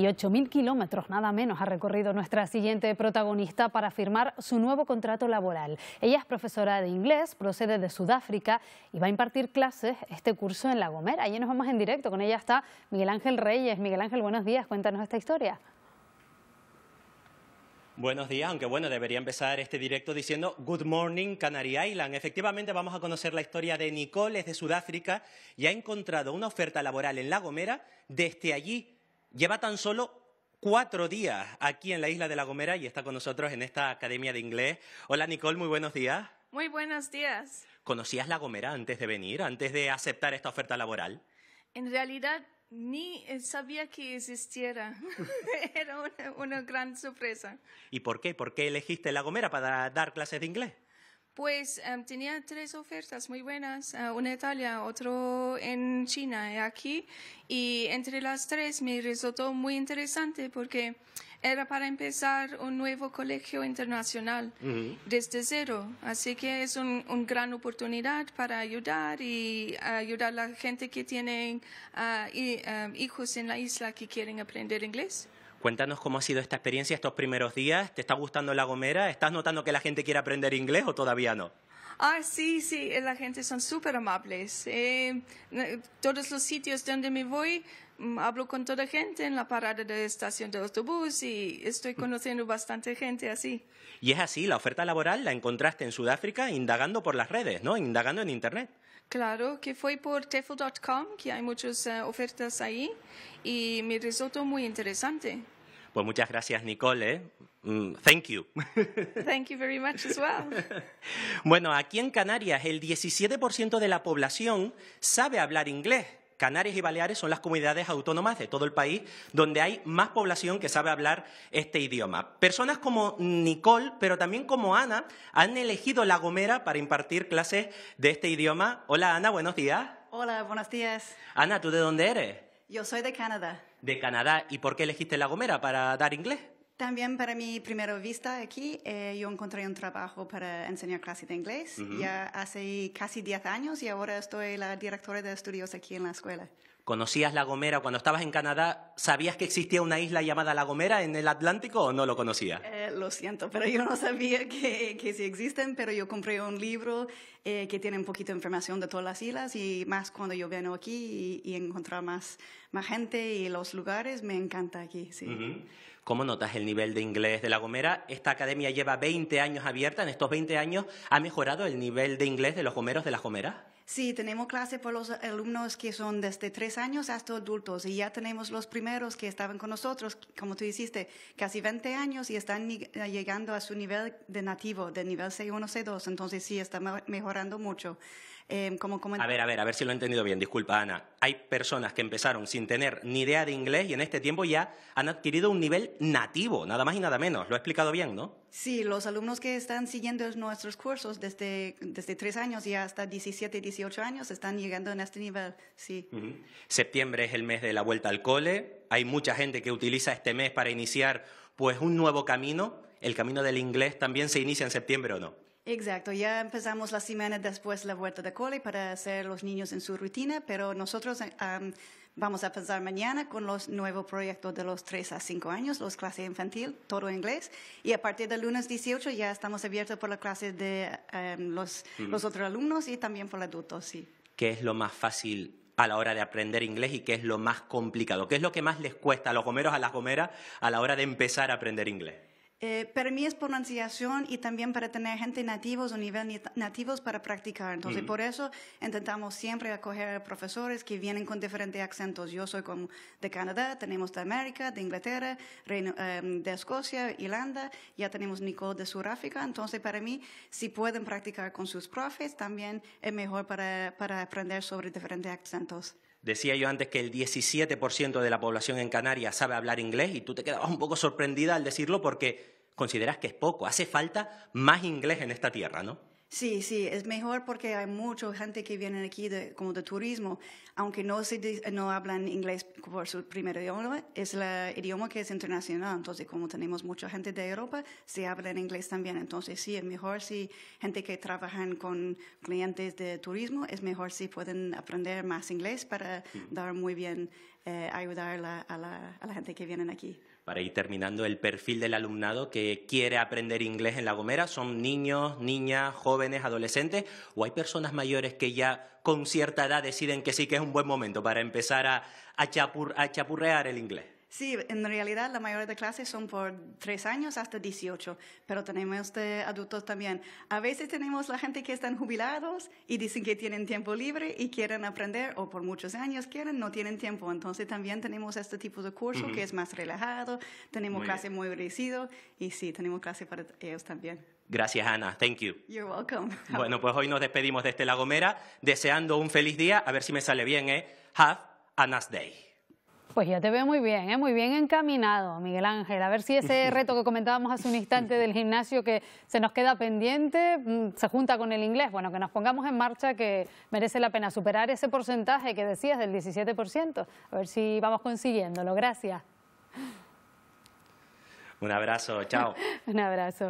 Y 8.000 kilómetros, nada menos, ha recorrido nuestra siguiente protagonista para firmar su nuevo contrato laboral. Ella es profesora de inglés, procede de Sudáfrica y va a impartir clases este curso en La Gomera. Allí nos vamos en directo. Con ella está Miguel Ángel Reyes. Miguel Ángel, buenos días. Cuéntanos esta historia. Buenos días, aunque bueno, debería empezar este directo diciendo Good Morning Canary Island. Efectivamente, vamos a conocer la historia de Nicole, es de Sudáfrica, y ha encontrado una oferta laboral en La Gomera desde allí lleva tan solo cuatro días aquí en la isla de La Gomera y está con nosotros en esta academia de inglés. Hola Nicole, muy buenos días. Muy buenos días. ¿Conocías La Gomera antes de venir, antes de aceptar esta oferta laboral? En realidad ni sabía que existiera. Era una, gran sorpresa. ¿Y por qué? ¿Por qué elegiste La Gomera para dar clases de inglés? Pues em, tenía tres ofertas muy buenas, eh, una en Italia, otro en China y eh, aquí. Y entre las tres me resultó muy interesante porque era para empezar un nuevo colegio internacional desde cero. Así que es una gran oportunidad para ayudar y ayudar a la gente que tiene ah, em, hijos en la isla que quieren aprender inglés. Cuéntanos cómo ha sido esta experiencia estos primeros días. ¿Te está gustando La Gomera? ¿Estás notando que la gente quiere aprender inglés o todavía no? Ah, sí, sí, eh, la gente son súper amables. Eh, eh, todos los sitios donde me voy, mm, hablo con toda gente en la parada de estación de autobús y estoy mm. conociendo bastante gente así. Y es así, la oferta laboral la encontraste en Sudáfrica indagando por las redes, ¿no? Indagando en Internet. Claro, que fue por tefl.com, que hay muchas ofertas ahí y me resultó muy interesante. Pues muchas gracias, Nicole. ¿eh? Mm, thank you. Thank you very much as well. Bueno, aquí en Canarias el 17% de la población sabe hablar inglés. Canarias y Baleares son las comunidades autónomas de todo el país donde hay más población que sabe hablar este idioma. Personas como Nicole, pero también como Ana, han elegido La Gomera para impartir clases de este idioma. Hola Ana, buenos días. Hola, buenos días. Ana, ¿tú de dónde eres? Yo soy de Canadá de Canadá. ¿Y por qué elegiste La Gomera para dar inglés? También para mi primera vista aquí, eh, yo encontré un trabajo para enseñar clases de inglés ya hace casi 10 años y ahora estoy la directora de estudios aquí en la escuela. ¿Conocías La Gomera cuando estabas en Canadá? ¿Sabías que existía una isla llamada La Gomera en el Atlántico o no lo conocías? Eh, lo siento, pero yo no sabía que, que sí existen, pero yo compré un libro eh, que tiene un poquito de información de todas las islas y más cuando yo vengo aquí y, y más, más gente y los lugares, me encanta aquí, ¿Cómo notas el nivel de inglés de La Gomera? Esta academia lleva 20 años abierta. En estos 20 años, ¿ha mejorado el nivel de inglés de los gomeros de la Gomera? Sí, tenemos clase por los alumnos que son desde tres años hasta adultos y ya tenemos los primeros que estaban con nosotros, como tú hiciste, casi 20 años y están eh, llegando a su nivel de nativo, de nivel C1, C2, entonces sí, está mejorando mucho. Em, a ver, a ver, a ver si lo he entendido bien. Disculpa, Ana. Hay personas que empezaron sin tener ni idea de inglés y en este tiempo ya han adquirido un nivel nativo, nada más y nada menos. Lo he explicado bien, ¿no? Sí, los alumnos que están siguiendo nuestros cursos desde, desde 3 años y hasta 17, 18 años están llegando a este nivel, sí. Septiembre es el mes de la vuelta al cole. Hay mucha gente que utiliza este mes para iniciar pues un nuevo camino. ¿El camino del inglés también se inicia en septiembre o no? Exacto, ya empezamos la semana después la vuelta de cole para hacer los niños en su rutina, pero nosotros eh, vamos a empezar mañana con los nuevos proyectos de los 3 a 5 años, los clases infantil, todo inglés, y a partir del lunes 18 ya estamos abiertos por la clase de em, los, otros alumnos y también por los adultos, sí. ¿Qué es lo más fácil a la hora de aprender inglés y qué es lo más complicado? ¿Qué es lo que más les cuesta a los gomeros, a las gomeras, a la hora de empezar a aprender inglés? eh, para mí es pronunciación y también para tener gente nativos o nivel nativos para practicar. Entonces, por eso intentamos siempre acoger profesores que vienen con diferentes acentos. Yo soy de Canadá, tenemos de América, de Inglaterra, em, de Escocia, Irlanda, ya tenemos Nicole de Sudáfrica. Entonces, para mí, si pueden practicar con sus profes, también es mejor para, para aprender sobre diferentes acentos. Decía yo antes que el 17% de la población en Canarias sabe hablar inglés y tú te quedabas un poco sorprendida al decirlo porque consideras que es poco. Hace falta más inglés en esta tierra, ¿no? Sí, sí, es mejor porque hay mucha gente que viene aquí como de turismo, aunque no, se, no hablan inglés por su primer idioma, es el idioma que es internacional, entonces como tenemos mucha gente de Europa, se habla en inglés también, entonces sí, es mejor si gente que trabajan con clientes de turismo, es mejor si pueden aprender más inglés para mm. dar muy bien, eh, ayudar a la, gente que viene aquí para ir terminando el perfil del alumnado que quiere aprender inglés en La Gomera? ¿Son niños, niñas, jóvenes, adolescentes? ¿O hay personas mayores que ya con cierta edad deciden que sí que es un buen momento para empezar a, chapurrear el inglés? Sí, en realidad la mayoría de clases son por tres años hasta 18, pero tenemos de adultos también. A veces tenemos la gente que están jubilados y dicen que tienen tiempo libre y quieren aprender, o por muchos años quieren, no tienen tiempo. Entonces también tenemos este tipo de curso que es más relajado, tenemos clases clase muy merecido y sí, tenemos clase para ellos también. Gracias, Ana. Thank you. You're welcome. Bueno, pues hoy nos despedimos de este Gomera, deseando un feliz día. A ver si me sale bien, ¿eh? Have a nice day. Pues ya te veo muy bien, ¿eh? muy bien encaminado, Miguel Ángel. A ver si ese reto que comentábamos hace un instante del gimnasio que se nos queda pendiente mm, se junta con el inglés. Bueno, que nos pongamos en marcha que merece la pena superar ese porcentaje que decías del 17%. A ver si vamos consiguiéndolo. Gracias. Un abrazo, chao. un abrazo.